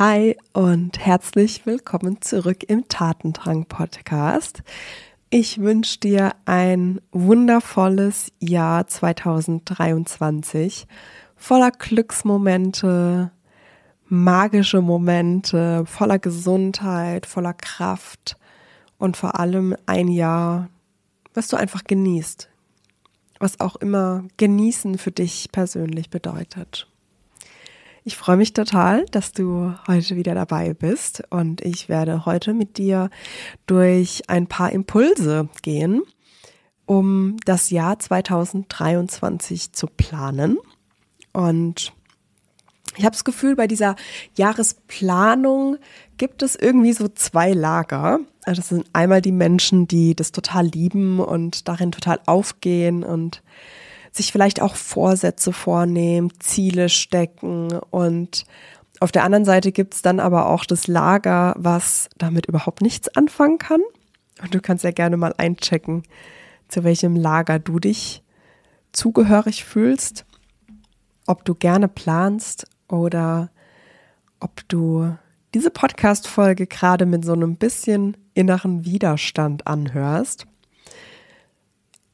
Hi und herzlich willkommen zurück im Tatendrang Podcast. Ich wünsche dir ein wundervolles Jahr 2023 voller Glücksmomente, magische Momente, voller Gesundheit, voller Kraft und vor allem ein Jahr, was du einfach genießt, was auch immer genießen für dich persönlich bedeutet. Ich freue mich total, dass du heute wieder dabei bist und ich werde heute mit dir durch ein paar Impulse gehen, um das Jahr 2023 zu planen. Und ich habe das Gefühl, bei dieser Jahresplanung gibt es irgendwie so zwei Lager. Also das sind einmal die Menschen, die das total lieben und darin total aufgehen und sich vielleicht auch Vorsätze vornehmen, Ziele stecken und auf der anderen Seite gibt es dann aber auch das Lager, was damit überhaupt nichts anfangen kann. Und du kannst ja gerne mal einchecken, zu welchem Lager du dich zugehörig fühlst, ob du gerne planst oder ob du diese Podcast-Folge gerade mit so einem bisschen inneren Widerstand anhörst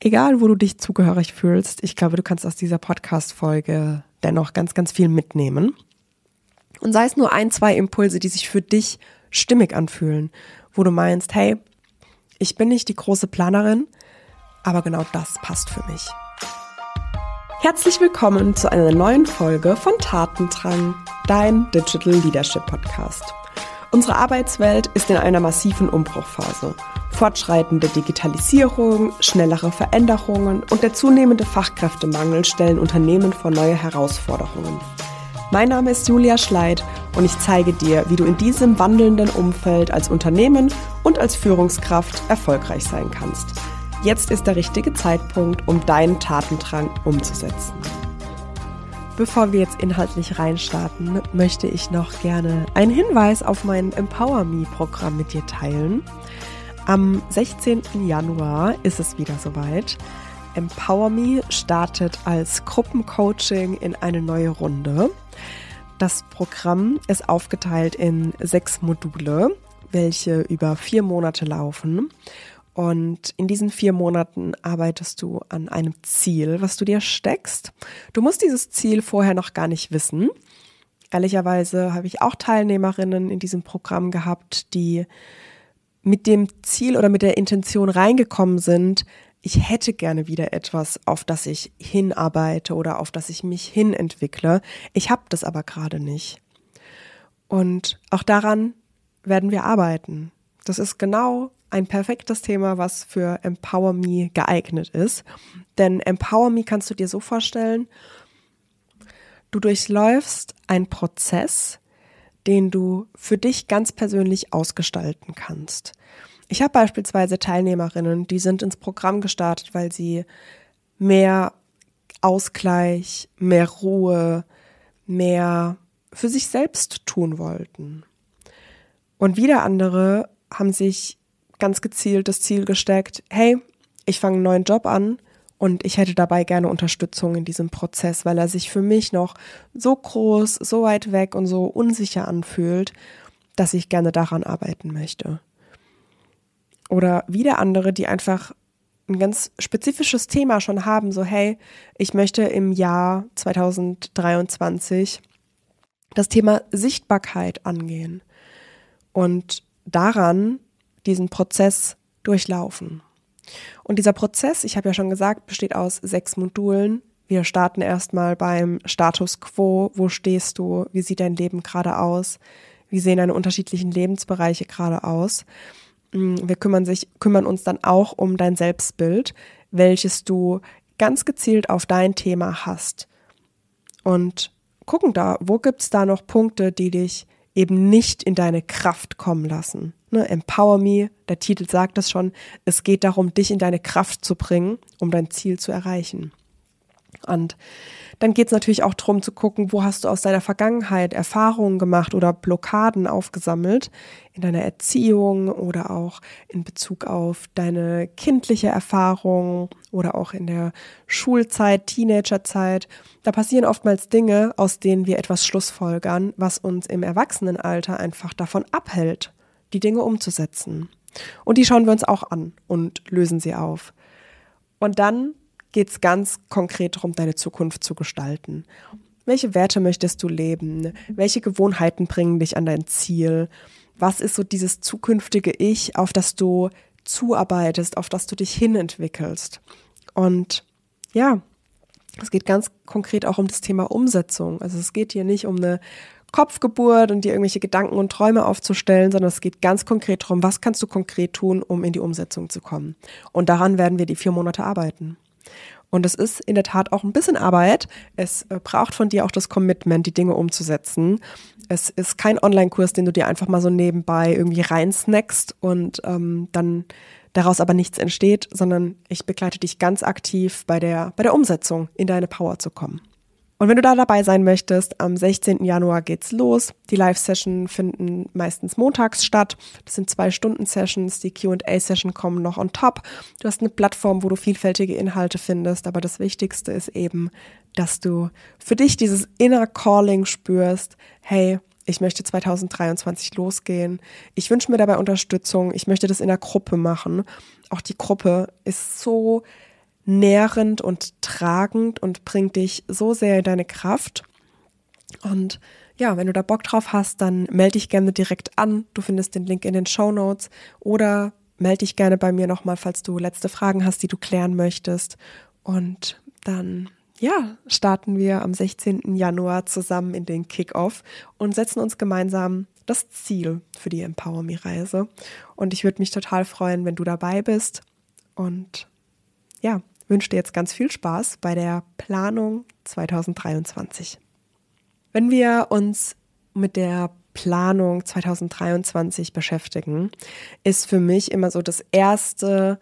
egal wo du dich zugehörig fühlst, ich glaube, du kannst aus dieser Podcast-Folge dennoch ganz, ganz viel mitnehmen. Und sei es nur ein, zwei Impulse, die sich für dich stimmig anfühlen, wo du meinst, hey, ich bin nicht die große Planerin, aber genau das passt für mich. Herzlich willkommen zu einer neuen Folge von Tatendrang, dein Digital Leadership Podcast. Unsere Arbeitswelt ist in einer massiven Umbruchphase. Fortschreitende Digitalisierung, schnellere Veränderungen und der zunehmende Fachkräftemangel stellen Unternehmen vor neue Herausforderungen. Mein Name ist Julia Schleid und ich zeige dir, wie du in diesem wandelnden Umfeld als Unternehmen und als Führungskraft erfolgreich sein kannst. Jetzt ist der richtige Zeitpunkt, um deinen Tatendrang umzusetzen. Bevor wir jetzt inhaltlich reinstarten, möchte ich noch gerne einen Hinweis auf mein Empower Me-Programm mit dir teilen. Am 16. Januar ist es wieder soweit. Empower Me startet als Gruppencoaching in eine neue Runde. Das Programm ist aufgeteilt in sechs Module, welche über vier Monate laufen. Und in diesen vier Monaten arbeitest du an einem Ziel, was du dir steckst. Du musst dieses Ziel vorher noch gar nicht wissen. Ehrlicherweise habe ich auch Teilnehmerinnen in diesem Programm gehabt, die mit dem Ziel oder mit der Intention reingekommen sind, ich hätte gerne wieder etwas, auf das ich hinarbeite oder auf das ich mich hinentwickle. Ich habe das aber gerade nicht. Und auch daran werden wir arbeiten. Das ist genau ein perfektes Thema, was für Empower Me geeignet ist. Denn Empower Me kannst du dir so vorstellen, du durchläufst einen Prozess, den du für dich ganz persönlich ausgestalten kannst. Ich habe beispielsweise Teilnehmerinnen, die sind ins Programm gestartet, weil sie mehr Ausgleich, mehr Ruhe, mehr für sich selbst tun wollten. Und wieder andere haben sich ganz gezielt das Ziel gesteckt, hey, ich fange einen neuen Job an und ich hätte dabei gerne Unterstützung in diesem Prozess, weil er sich für mich noch so groß, so weit weg und so unsicher anfühlt, dass ich gerne daran arbeiten möchte. Oder wieder andere, die einfach ein ganz spezifisches Thema schon haben, so hey, ich möchte im Jahr 2023 das Thema Sichtbarkeit angehen. Und daran diesen Prozess durchlaufen. Und dieser Prozess, ich habe ja schon gesagt, besteht aus sechs Modulen. Wir starten erstmal beim Status quo. Wo stehst du? Wie sieht dein Leben gerade aus? Wie sehen deine unterschiedlichen Lebensbereiche gerade aus? Mm, wir kümmern, sich, kümmern uns dann auch um dein Selbstbild, welches du ganz gezielt auf dein Thema hast. Und gucken da, wo gibt es da noch Punkte, die dich eben nicht in deine Kraft kommen lassen. Ne? Empower Me, der Titel sagt es schon, es geht darum, dich in deine Kraft zu bringen, um dein Ziel zu erreichen. Und dann geht es natürlich auch darum zu gucken, wo hast du aus deiner Vergangenheit Erfahrungen gemacht oder Blockaden aufgesammelt in deiner Erziehung oder auch in Bezug auf deine kindliche Erfahrung oder auch in der Schulzeit, Teenagerzeit. Da passieren oftmals Dinge, aus denen wir etwas schlussfolgern, was uns im Erwachsenenalter einfach davon abhält, die Dinge umzusetzen. Und die schauen wir uns auch an und lösen sie auf. Und dann geht es ganz konkret darum, deine Zukunft zu gestalten. Welche Werte möchtest du leben? Welche Gewohnheiten bringen dich an dein Ziel? Was ist so dieses zukünftige Ich, auf das du zuarbeitest, auf das du dich hinentwickelst? Und ja, es geht ganz konkret auch um das Thema Umsetzung. Also es geht hier nicht um eine Kopfgeburt und dir irgendwelche Gedanken und Träume aufzustellen, sondern es geht ganz konkret darum, was kannst du konkret tun, um in die Umsetzung zu kommen. Und daran werden wir die vier Monate arbeiten. Und es ist in der Tat auch ein bisschen Arbeit. Es äh, braucht von dir auch das Commitment, die Dinge umzusetzen. Es ist kein Online-Kurs, den du dir einfach mal so nebenbei irgendwie reinsnackst und ähm, dann daraus aber nichts entsteht, sondern ich begleite dich ganz aktiv bei der, bei der Umsetzung, in deine Power zu kommen. Und wenn du da dabei sein möchtest, am 16. Januar geht's los. Die Live-Session finden meistens montags statt. Das sind zwei Stunden Sessions. Die QA-Session kommen noch on top. Du hast eine Plattform, wo du vielfältige Inhalte findest. Aber das Wichtigste ist eben, dass du für dich dieses inner Calling spürst. Hey, ich möchte 2023 losgehen. Ich wünsche mir dabei Unterstützung. Ich möchte das in der Gruppe machen. Auch die Gruppe ist so nährend und tragend und bringt dich so sehr in deine Kraft. Und ja, wenn du da Bock drauf hast, dann melde dich gerne direkt an. Du findest den Link in den Show Notes oder melde dich gerne bei mir nochmal, falls du letzte Fragen hast, die du klären möchtest. Und dann, ja, starten wir am 16. Januar zusammen in den Kickoff und setzen uns gemeinsam das Ziel für die Empower Me Reise. Und ich würde mich total freuen, wenn du dabei bist. Und ja, wünsche dir jetzt ganz viel Spaß bei der Planung 2023. Wenn wir uns mit der Planung 2023 beschäftigen, ist für mich immer so das erste,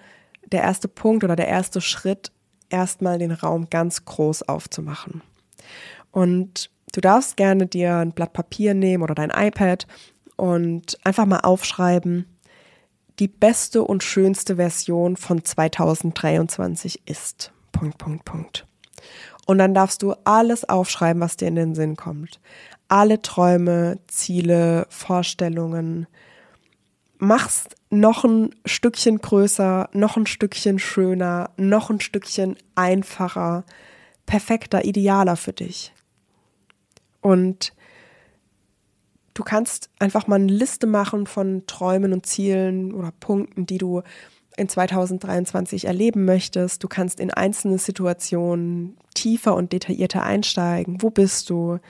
der erste Punkt oder der erste Schritt, erstmal den Raum ganz groß aufzumachen. Und du darfst gerne dir ein Blatt Papier nehmen oder dein iPad und einfach mal aufschreiben, die beste und schönste Version von 2023 ist. Punkt, Punkt, Punkt. Und dann darfst du alles aufschreiben, was dir in den Sinn kommt. Alle Träume, Ziele, Vorstellungen. Machst noch ein Stückchen größer, noch ein Stückchen schöner, noch ein Stückchen einfacher, perfekter, idealer für dich. Und Du kannst einfach mal eine Liste machen von Träumen und Zielen oder Punkten, die du in 2023 erleben möchtest. Du kannst in einzelne Situationen tiefer und detaillierter einsteigen. Wo bist du?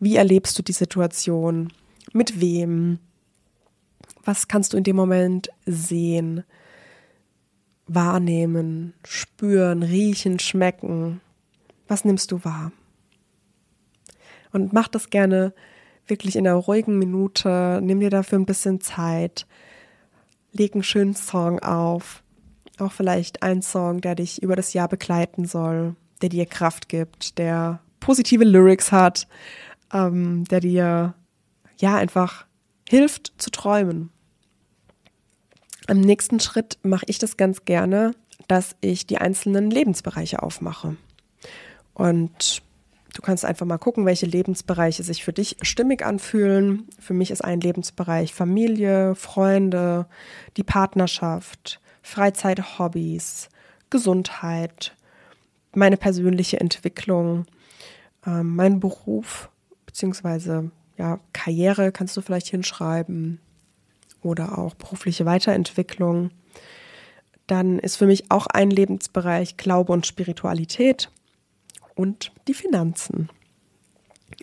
Wie erlebst du die Situation? Mit wem? Was kannst du in dem Moment sehen, wahrnehmen, spüren, riechen, schmecken? Was nimmst du wahr? Und mach das gerne wirklich in einer ruhigen Minute, nimm dir dafür ein bisschen Zeit, leg einen schönen Song auf, auch vielleicht einen Song, der dich über das Jahr begleiten soll, der dir Kraft gibt, der positive Lyrics hat, ähm, der dir ja einfach hilft zu träumen. Am nächsten Schritt mache ich das ganz gerne, dass ich die einzelnen Lebensbereiche aufmache. Und Du kannst einfach mal gucken, welche Lebensbereiche sich für dich stimmig anfühlen. Für mich ist ein Lebensbereich Familie, Freunde, die Partnerschaft, Freizeit, Hobbys, Gesundheit, meine persönliche Entwicklung, äh, mein Beruf beziehungsweise ja, Karriere kannst du vielleicht hinschreiben oder auch berufliche Weiterentwicklung. Dann ist für mich auch ein Lebensbereich Glaube und Spiritualität und die Finanzen.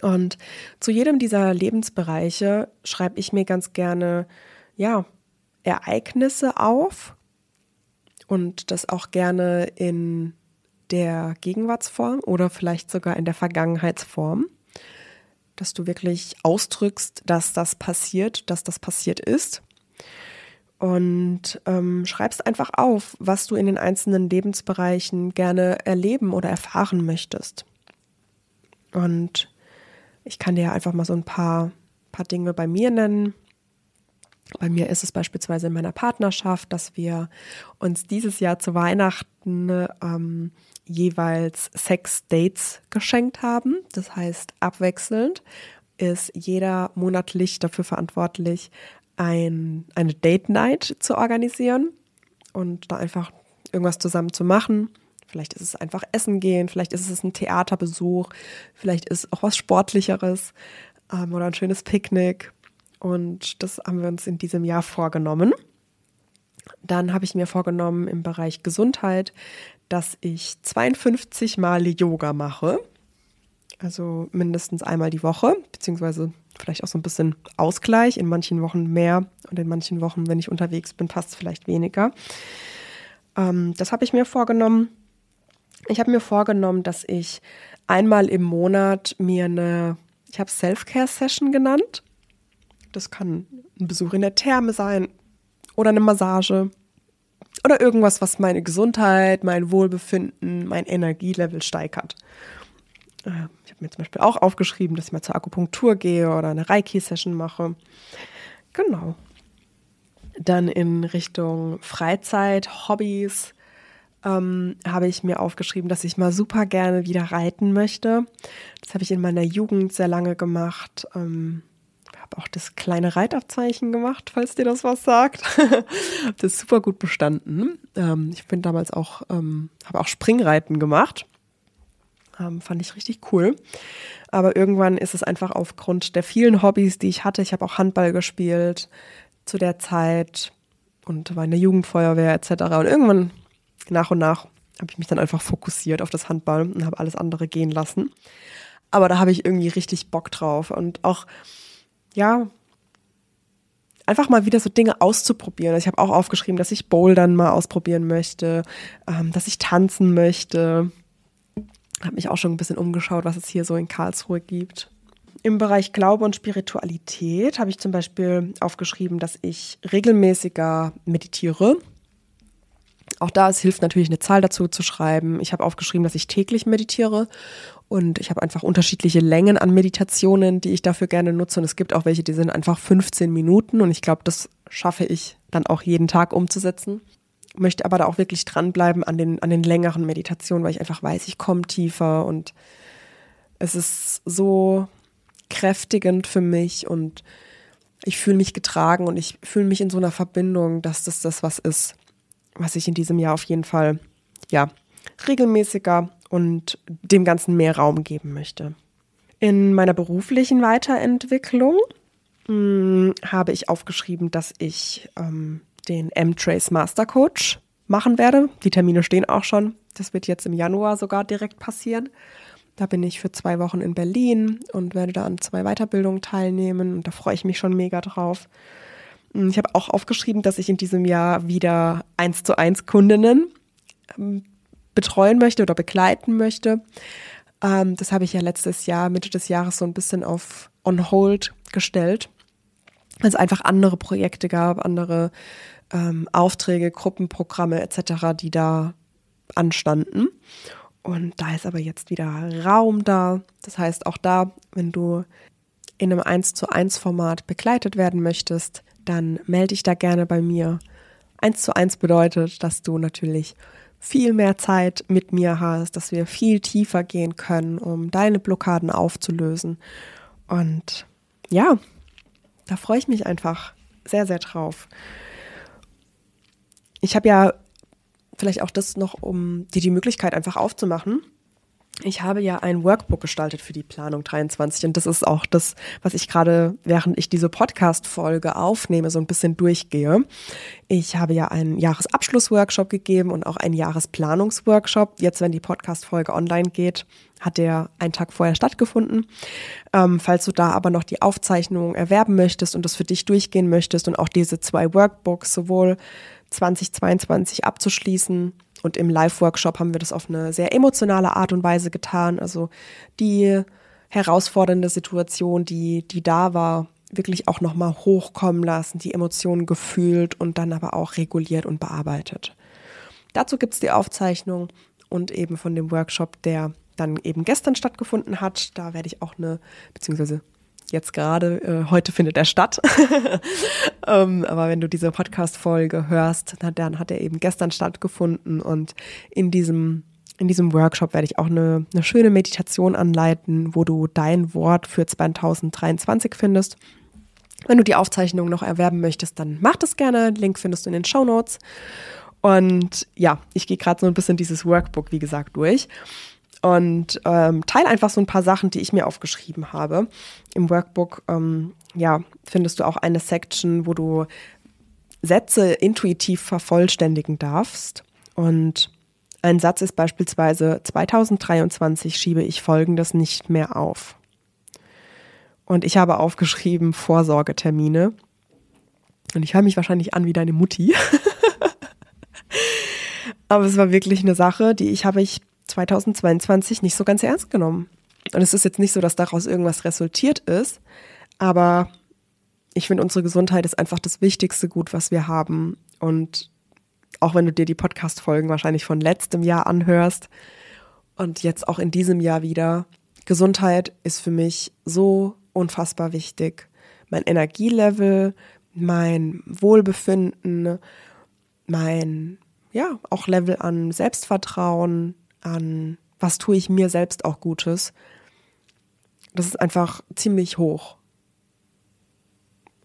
Und zu jedem dieser Lebensbereiche schreibe ich mir ganz gerne, ja, Ereignisse auf und das auch gerne in der Gegenwartsform oder vielleicht sogar in der Vergangenheitsform, dass du wirklich ausdrückst, dass das passiert, dass das passiert ist und ähm, schreibst einfach auf, was du in den einzelnen Lebensbereichen gerne erleben oder erfahren möchtest. Und ich kann dir einfach mal so ein paar, paar Dinge bei mir nennen. Bei mir ist es beispielsweise in meiner Partnerschaft, dass wir uns dieses Jahr zu Weihnachten ähm, jeweils sechs Dates geschenkt haben. Das heißt, abwechselnd ist jeder monatlich dafür verantwortlich, ein, eine Date Night zu organisieren und da einfach irgendwas zusammen zu machen. Vielleicht ist es einfach Essen gehen, vielleicht ist es ein Theaterbesuch, vielleicht ist auch was Sportlicheres ähm, oder ein schönes Picknick. Und das haben wir uns in diesem Jahr vorgenommen. Dann habe ich mir vorgenommen im Bereich Gesundheit, dass ich 52 Male Yoga mache. Also mindestens einmal die Woche, beziehungsweise vielleicht auch so ein bisschen Ausgleich, in manchen Wochen mehr und in manchen Wochen, wenn ich unterwegs bin, passt es vielleicht weniger. Ähm, das habe ich mir vorgenommen. Ich habe mir vorgenommen, dass ich einmal im Monat mir eine, ich habe Self-Care-Session genannt. Das kann ein Besuch in der Therme sein oder eine Massage oder irgendwas, was meine Gesundheit, mein Wohlbefinden, mein Energielevel steigert. Äh, ich habe mir zum Beispiel auch aufgeschrieben, dass ich mal zur Akupunktur gehe oder eine Reiki-Session mache. Genau. Dann in Richtung Freizeit, Hobbys ähm, habe ich mir aufgeschrieben, dass ich mal super gerne wieder reiten möchte. Das habe ich in meiner Jugend sehr lange gemacht. Ähm, habe auch das kleine Reitabzeichen gemacht, falls dir das was sagt. habe das super gut bestanden. Ähm, ich bin damals auch, ähm, habe auch Springreiten gemacht. Ähm, fand ich richtig cool. Aber irgendwann ist es einfach aufgrund der vielen Hobbys, die ich hatte. Ich habe auch Handball gespielt zu der Zeit und war in der Jugendfeuerwehr etc. Und irgendwann, nach und nach, habe ich mich dann einfach fokussiert auf das Handball und habe alles andere gehen lassen. Aber da habe ich irgendwie richtig Bock drauf und auch, ja, einfach mal wieder so Dinge auszuprobieren. Also ich habe auch aufgeschrieben, dass ich Bouldern mal ausprobieren möchte, ähm, dass ich tanzen möchte habe mich auch schon ein bisschen umgeschaut, was es hier so in Karlsruhe gibt. Im Bereich Glaube und Spiritualität habe ich zum Beispiel aufgeschrieben, dass ich regelmäßiger meditiere. Auch da es hilft natürlich eine Zahl dazu zu schreiben. Ich habe aufgeschrieben, dass ich täglich meditiere und ich habe einfach unterschiedliche Längen an Meditationen, die ich dafür gerne nutze. Und es gibt auch welche, die sind einfach 15 Minuten und ich glaube, das schaffe ich dann auch jeden Tag umzusetzen möchte aber da auch wirklich dranbleiben an den, an den längeren Meditationen, weil ich einfach weiß, ich komme tiefer und es ist so kräftigend für mich und ich fühle mich getragen und ich fühle mich in so einer Verbindung, dass das das was ist, was ich in diesem Jahr auf jeden Fall ja regelmäßiger und dem Ganzen mehr Raum geben möchte. In meiner beruflichen Weiterentwicklung mh, hm, habe ich aufgeschrieben, dass ich ähm, den M-Trace Master Coach machen werde. Die Termine stehen auch schon. Das wird jetzt im Januar sogar direkt passieren. Da bin ich für zwei Wochen in Berlin und werde da an zwei Weiterbildungen teilnehmen. Und da freue ich mich schon mega drauf. Hm, ich habe auch aufgeschrieben, dass ich in diesem Jahr wieder eins zu eins Kundinnen ähm, betreuen möchte oder begleiten möchte. Ähm, das habe ich ja letztes Jahr, Mitte des Jahres, so ein bisschen auf on hold gestellt weil es einfach andere Projekte gab, andere ähm, Aufträge, Gruppenprogramme etc., die da anstanden. Und da ist aber jetzt wieder Raum da. Das heißt, auch da, wenn du in einem 1 zu 1 Format begleitet werden möchtest, dann melde dich da gerne bei mir. 1 zu 1 bedeutet, dass du natürlich viel mehr Zeit mit mir hast, dass wir viel tiefer gehen können, um deine Blockaden aufzulösen. Und ja, da freue ich mich einfach sehr, sehr drauf ich habe ja vielleicht auch das noch, um dir die Möglichkeit einfach aufzumachen. Ich habe ja ein Workbook gestaltet für die Planung 23 und das ist auch das, was ich gerade, während ich diese Podcast-Folge aufnehme, so ein bisschen durchgehe. Ich habe ja einen Jahresabschluss-Workshop gegeben und auch einen Jahresplanungsworkshop. Jetzt, wenn die Podcast-Folge online geht, hat der einen Tag vorher stattgefunden. Ähm, falls du da aber noch die Aufzeichnung erwerben möchtest und das für dich durchgehen möchtest und auch diese zwei Workbooks, sowohl 2022 abzuschließen. Und im Live-Workshop haben wir das auf eine sehr emotionale Art und Weise getan. Also die herausfordernde Situation, die, die da war, wirklich auch nochmal hochkommen lassen, die Emotionen gefühlt und dann aber auch reguliert und bearbeitet. Dazu gibt es die Aufzeichnung und eben von dem Workshop, der dann eben gestern stattgefunden hat. Da werde ich auch eine, beziehungsweise jetzt gerade, äh, heute findet er statt. ähm, aber wenn du diese Podcast-Folge hörst, dann, dann hat er eben gestern stattgefunden und in diesem in diesem Workshop werde ich auch eine, eine schöne Meditation anleiten, wo du dein Wort für 2023 findest. Wenn du die Aufzeichnung noch erwerben möchtest, dann mach das gerne. Link findest du in den Show Notes. Und ja, ich gehe gerade so ein bisschen dieses Workbook, wie gesagt, durch und ähm, teile einfach so ein paar Sachen, die ich mir aufgeschrieben habe. Im Workbook ähm, ja, findest du auch eine Section, wo du Sätze intuitiv vervollständigen darfst. Und ein Satz ist beispielsweise 2023 schiebe ich Folgendes nicht mehr auf. Und ich habe aufgeschrieben Vorsorgetermine. Und ich höre mich wahrscheinlich an wie deine Mutti. Aber es war wirklich eine Sache, die ich habe ich 2022 nicht so ganz ernst genommen. Und es ist jetzt nicht so, dass daraus irgendwas resultiert ist, aber ich finde, unsere Gesundheit ist einfach das wichtigste Gut, was wir haben. Und auch wenn du dir die Podcast-Folgen wahrscheinlich von letztem Jahr anhörst und jetzt auch in diesem Jahr wieder, Gesundheit ist für mich so unfassbar wichtig. Mein Energielevel, mein Wohlbefinden, mein, ja, auch Level an Selbstvertrauen, an, was tue ich mir selbst auch Gutes, das ist einfach ziemlich hoch.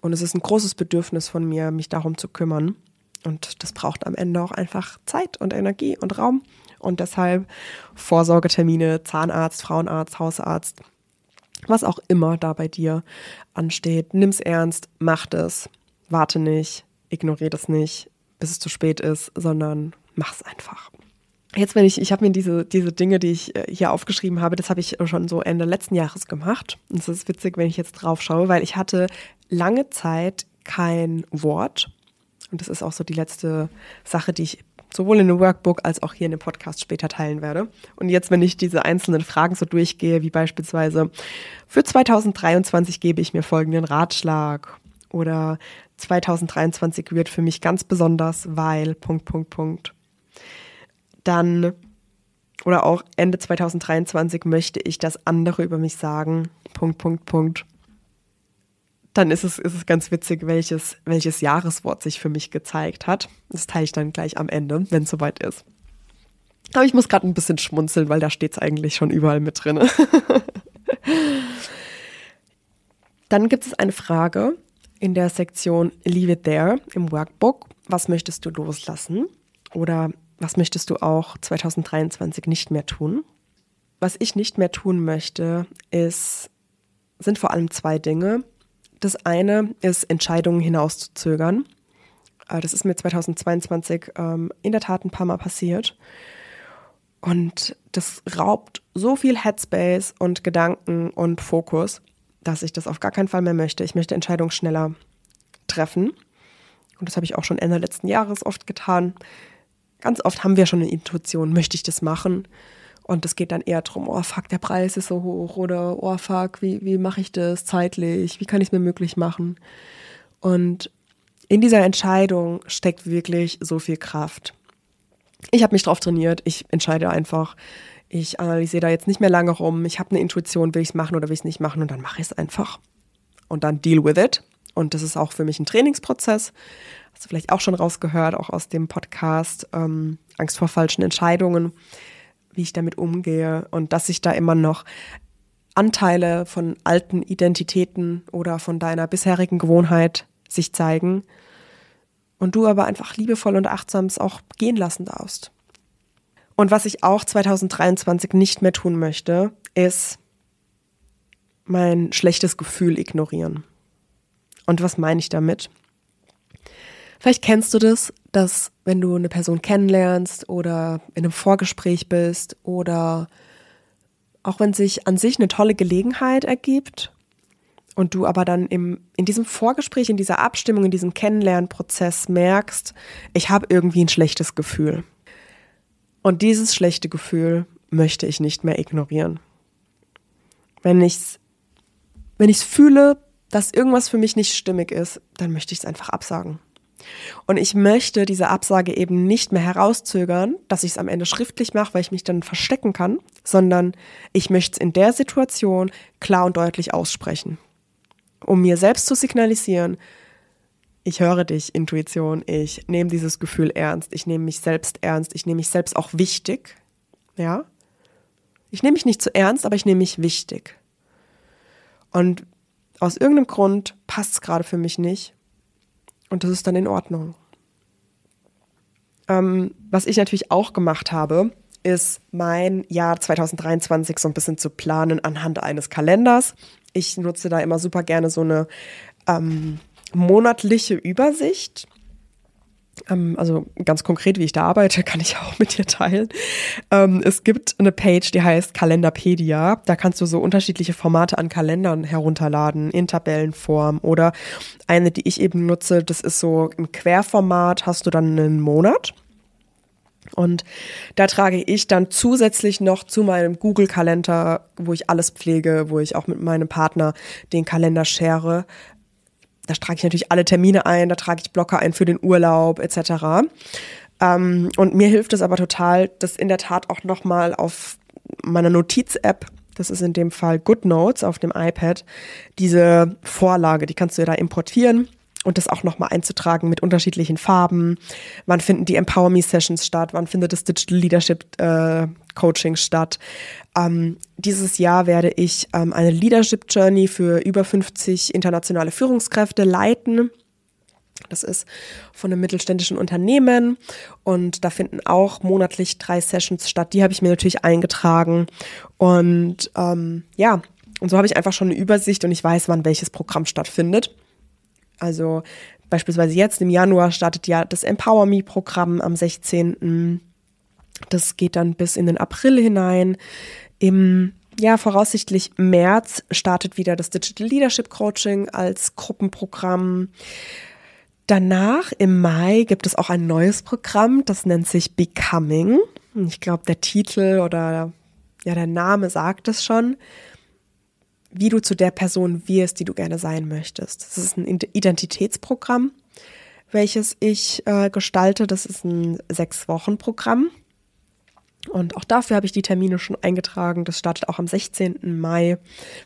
Und es ist ein großes Bedürfnis von mir, mich darum zu kümmern. Und das braucht am Ende auch einfach Zeit und Energie und Raum. Und deshalb Vorsorgetermine, Zahnarzt, Frauenarzt, Hausarzt, was auch immer da bei dir ansteht. Nimm's ernst, mach das, warte nicht, ignoriere das nicht, bis es zu spät ist, sondern mach's einfach. Jetzt, wenn ich, ich habe mir diese, diese Dinge, die ich äh, hier aufgeschrieben habe, das habe ich schon so Ende letzten Jahres gemacht. Und es ist witzig, wenn ich jetzt drauf schaue, weil ich hatte lange Zeit kein Wort. Und das ist auch so die letzte Sache, die ich sowohl in einem Workbook als auch hier in dem Podcast später teilen werde. Und jetzt, wenn ich diese einzelnen Fragen so durchgehe, wie beispielsweise, für 2023 gebe ich mir folgenden Ratschlag oder 2023 wird für mich ganz besonders, weil, Punkt, Punkt, Punkt dann oder auch Ende 2023 möchte ich, dass andere über mich sagen, Punkt, Punkt, Punkt. Dann ist es, ist es ganz witzig, welches, welches Jahreswort sich für mich gezeigt hat. Das teile ich dann gleich am Ende, wenn es soweit ist. Aber ich muss gerade ein bisschen schmunzeln, weil da steht es eigentlich schon überall mit drin. dann gibt es eine Frage in der Sektion Leave It There im Workbook. Was möchtest du loslassen? Oder was möchtest du auch 2023 nicht mehr tun? Was ich nicht mehr tun möchte, ist, sind vor allem zwei Dinge. Das eine ist, Entscheidungen hinauszuzögern. Äh, das ist mir 2022 ähm, in der Tat ein paar Mal passiert. Und das raubt so viel Headspace und Gedanken und Fokus, dass ich das auf gar keinen Fall mehr möchte. Ich möchte Entscheidungen schneller treffen. Und das habe ich auch schon Ende letzten Jahres oft getan. Ganz oft haben wir schon eine Intuition, möchte ich das machen? Und es geht dann eher darum, oh fuck, der Preis ist so hoch oder oh fuck, wie, wie mache ich das zeitlich? Wie kann ich es mir möglich machen? Und in dieser Entscheidung steckt wirklich so viel Kraft. Ich habe mich drauf trainiert, ich entscheide einfach. Ich analysiere da jetzt nicht mehr lange rum. Ich habe eine Intuition, will ich es machen oder will ich es nicht machen und dann mache ich es einfach. Und dann deal with it. Und das ist auch für mich ein Trainingsprozess. Hast du vielleicht auch schon rausgehört, auch aus dem Podcast ähm, Angst vor falschen Entscheidungen, wie ich damit umgehe und dass ich da immer noch Anteile von alten Identitäten oder von deiner bisherigen Gewohnheit sich zeigen und du aber einfach liebevoll und achtsam es auch gehen lassen darfst. Und was ich auch 2023 nicht mehr tun möchte, ist mein schlechtes Gefühl ignorieren. Und was meine ich damit? Vielleicht kennst du das, dass wenn du eine Person kennenlernst oder in einem Vorgespräch bist oder auch wenn sich an sich eine tolle Gelegenheit ergibt und du aber dann im, in diesem Vorgespräch, in dieser Abstimmung, in diesem Kennenlernprozess merkst, ich habe irgendwie ein schlechtes Gefühl. Und dieses schlechte Gefühl möchte ich nicht mehr ignorieren. Wenn ich es wenn ich's fühle, dass irgendwas für mich nicht stimmig ist, dann möchte ich es einfach absagen. Und ich möchte diese Absage eben nicht mehr herauszögern, dass ich es am Ende schriftlich mache, weil ich mich dann verstecken kann, sondern ich möchte es in der Situation klar und deutlich aussprechen, um mir selbst zu signalisieren, ich höre dich, Intuition, ich nehme dieses Gefühl ernst, ich nehme mich selbst ernst, ich nehme mich selbst auch wichtig, ja. Ich nehme mich nicht zu ernst, aber ich nehme mich wichtig. Und aus irgendeinem Grund passt es gerade für mich nicht. Und das ist dann in Ordnung. Ähm, was ich natürlich auch gemacht habe, ist mein Jahr 2023 so ein bisschen zu planen anhand eines Kalenders. Ich nutze da immer super gerne so eine ähm, monatliche Übersicht ähm, also ganz konkret, wie ich da arbeite, kann ich auch mit dir teilen. Ähm, es gibt eine Page, die heißt Kalenderpedia. Da kannst du so unterschiedliche Formate an Kalendern herunterladen, in Tabellenform oder eine, die ich eben nutze, das ist so im Querformat, hast du dann einen Monat. Und da trage ich dann zusätzlich noch zu meinem Google-Kalender, wo ich alles pflege, wo ich auch mit meinem Partner den Kalender schere, da trage ich natürlich alle Termine ein, da trage ich Blocker ein für den Urlaub etc. Ähm, und mir hilft es aber total, das in der Tat auch nochmal auf meiner Notiz-App, das ist in dem Fall GoodNotes auf dem iPad, diese Vorlage, die kannst du ja da importieren und das auch nochmal einzutragen mit unterschiedlichen Farben. Wann finden die Empower Me Sessions statt? Wann findet das Digital Leadership äh, Coaching statt? Ähm, dieses Jahr werde ich ähm, eine Leadership Journey für über 50 internationale Führungskräfte leiten. Das ist von einem mittelständischen Unternehmen und da finden auch monatlich drei Sessions statt. Die habe ich mir natürlich eingetragen und ähm, ja, und so habe ich einfach schon eine Übersicht und ich weiß, wann welches Programm stattfindet. Also beispielsweise jetzt im Januar startet ja das Empower Me-Programm am 16. Das geht dann bis in den April hinein. Im ja, voraussichtlich März startet wieder das Digital Leadership Coaching als Gruppenprogramm. Danach im Mai gibt es auch ein neues Programm, das nennt sich Becoming. Ich glaube, der Titel oder ja, der Name sagt es schon wie du zu der Person wirst, die du gerne sein möchtest. Das ist ein Identitätsprogramm, welches ich äh, gestalte. Das ist ein Sechs-Wochen-Programm. Und auch dafür habe ich die Termine schon eingetragen. Das startet auch am 16. Mai.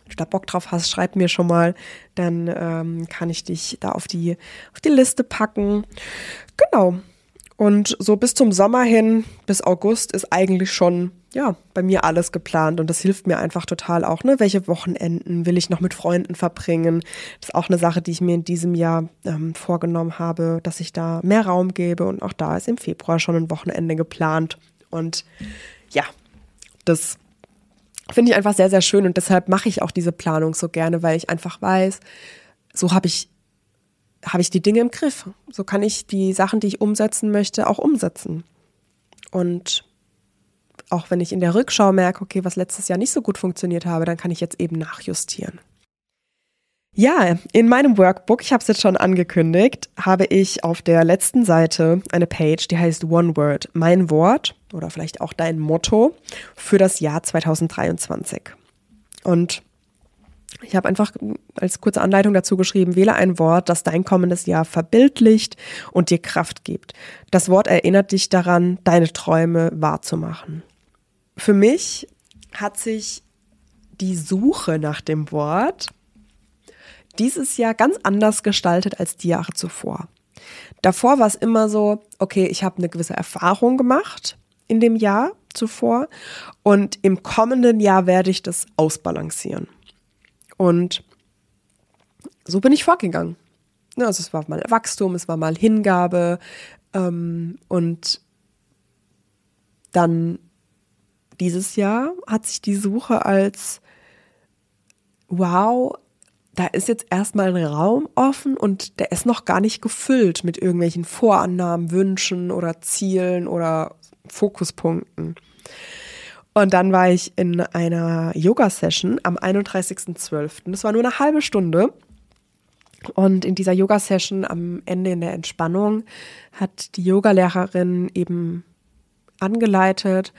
Wenn du da Bock drauf hast, schreib mir schon mal. Dann ähm, kann ich dich da auf die, auf die Liste packen. Genau. Und so bis zum Sommer hin, bis August, ist eigentlich schon ja, bei mir alles geplant und das hilft mir einfach total auch, ne? Welche Wochenenden will ich noch mit Freunden verbringen? Das ist auch eine Sache, die ich mir in diesem Jahr ähm, vorgenommen habe, dass ich da mehr Raum gebe und auch da ist im Februar schon ein Wochenende geplant. Und ja, das finde ich einfach sehr, sehr schön und deshalb mache ich auch diese Planung so gerne, weil ich einfach weiß, so habe ich habe ich die Dinge im Griff. So kann ich die Sachen, die ich umsetzen möchte, auch umsetzen. Und auch wenn ich in der Rückschau merke, okay, was letztes Jahr nicht so gut funktioniert habe, dann kann ich jetzt eben nachjustieren. Ja, in meinem Workbook, ich habe es jetzt schon angekündigt, habe ich auf der letzten Seite eine Page, die heißt One Word, mein Wort oder vielleicht auch dein Motto für das Jahr 2023. Und ich habe einfach als kurze Anleitung dazu geschrieben, wähle ein Wort, das dein kommendes Jahr verbildlicht und dir Kraft gibt. Das Wort erinnert dich daran, deine Träume wahrzumachen für mich hat sich die Suche nach dem Wort dieses Jahr ganz anders gestaltet als die Jahre zuvor. Davor war es immer so, okay, ich habe eine gewisse Erfahrung gemacht in dem Jahr zuvor und im kommenden Jahr werde ich das ausbalancieren. Und so bin ich vorgegangen. Also es war mal Wachstum, es war mal Hingabe ähm, und dann dieses Jahr hat sich die Suche als, wow, da ist jetzt erstmal ein Raum offen und der ist noch gar nicht gefüllt mit irgendwelchen Vorannahmen, Wünschen oder Zielen oder Fokuspunkten. Und dann war ich in einer Yoga-Session am 31.12. Das war nur eine halbe Stunde. Und in dieser Yoga-Session am Ende in der Entspannung hat die Yogalehrerin eben angeleitet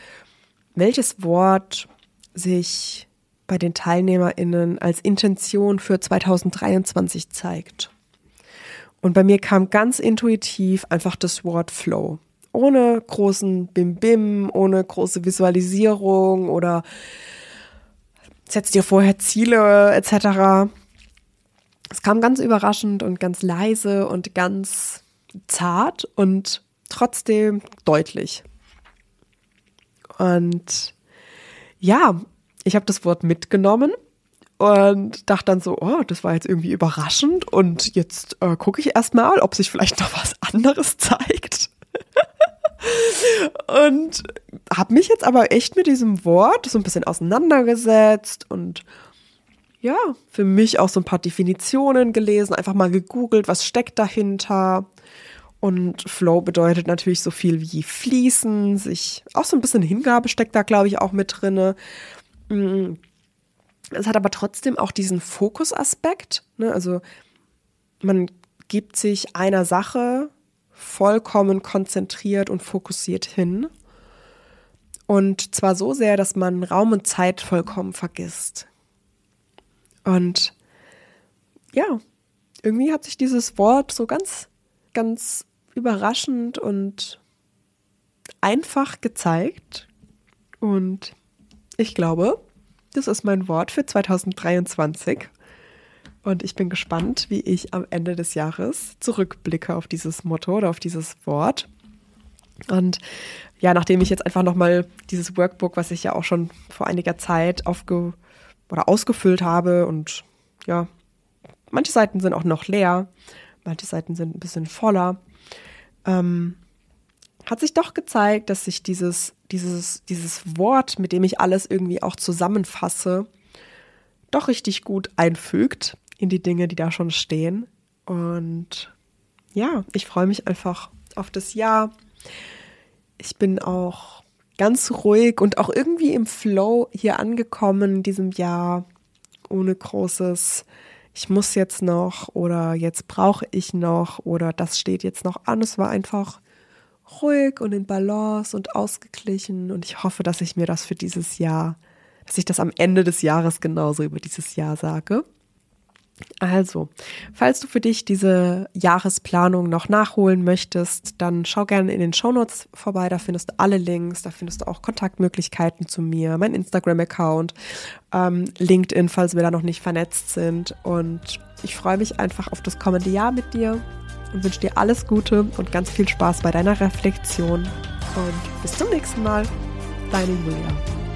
welches Wort sich bei den TeilnehmerInnen als Intention für 2023 zeigt. Und bei mir kam ganz intuitiv einfach das Wort Flow. Ohne großen Bim-Bim, ohne große Visualisierung oder setzt dir vorher Ziele etc. Es kam ganz überraschend und ganz leise und ganz zart und trotzdem deutlich. Und ja, ich habe das Wort mitgenommen und dachte dann so, oh, das war jetzt irgendwie überraschend und jetzt äh, gucke ich erstmal, ob sich vielleicht noch was anderes zeigt. und habe mich jetzt aber echt mit diesem Wort so ein bisschen auseinandergesetzt und ja, für mich auch so ein paar Definitionen gelesen, einfach mal gegoogelt, was steckt dahinter. Und Flow bedeutet natürlich so viel wie fließen, sich auch so ein bisschen Hingabe steckt da, glaube ich, auch mit drin. Mm. Es hat aber trotzdem auch diesen Fokusaspekt. Ne? Also man gibt sich einer Sache vollkommen konzentriert und fokussiert hin. Und zwar so sehr, dass man Raum und Zeit vollkommen vergisst. Und ja, irgendwie hat sich dieses Wort so ganz, ganz überraschend und einfach gezeigt. Und ich glaube, das ist mein Wort für 2023. Und ich bin gespannt, wie ich am Ende des Jahres zurückblicke auf dieses Motto oder auf dieses Wort. Und ja, nachdem ich jetzt einfach nochmal dieses Workbook, was ich ja auch schon vor einiger Zeit aufge oder ausgefüllt habe und ja, manche Seiten sind auch noch leer, manche Seiten sind ein bisschen voller ähm, hat sich doch gezeigt, dass sich dieses, dieses, dieses Wort, mit dem ich alles irgendwie auch zusammenfasse, doch richtig gut einfügt in die Dinge, die da schon stehen. Und ja, ich freue mich einfach auf das Jahr. Ich bin auch ganz ruhig und auch irgendwie im Flow hier angekommen in diesem Jahr, ohne großes ich muss jetzt noch oder jetzt brauche ich noch oder das steht jetzt noch an. Es war einfach ruhig und in Balance und ausgeglichen und ich hoffe, dass ich mir das für dieses Jahr, dass ich das am Ende des Jahres genauso über dieses Jahr sage. Also, falls du für dich diese Jahresplanung noch nachholen möchtest, dann schau gerne in den Shownotes vorbei, da findest du alle Links, da findest du auch Kontaktmöglichkeiten zu mir, mein Instagram-Account, ähm, LinkedIn, falls wir da noch nicht vernetzt sind. Und ich freue mich einfach auf das kommende Jahr mit dir und wünsche dir alles Gute und ganz viel Spaß bei deiner Reflexion. Und bis zum nächsten Mal, deine Julia.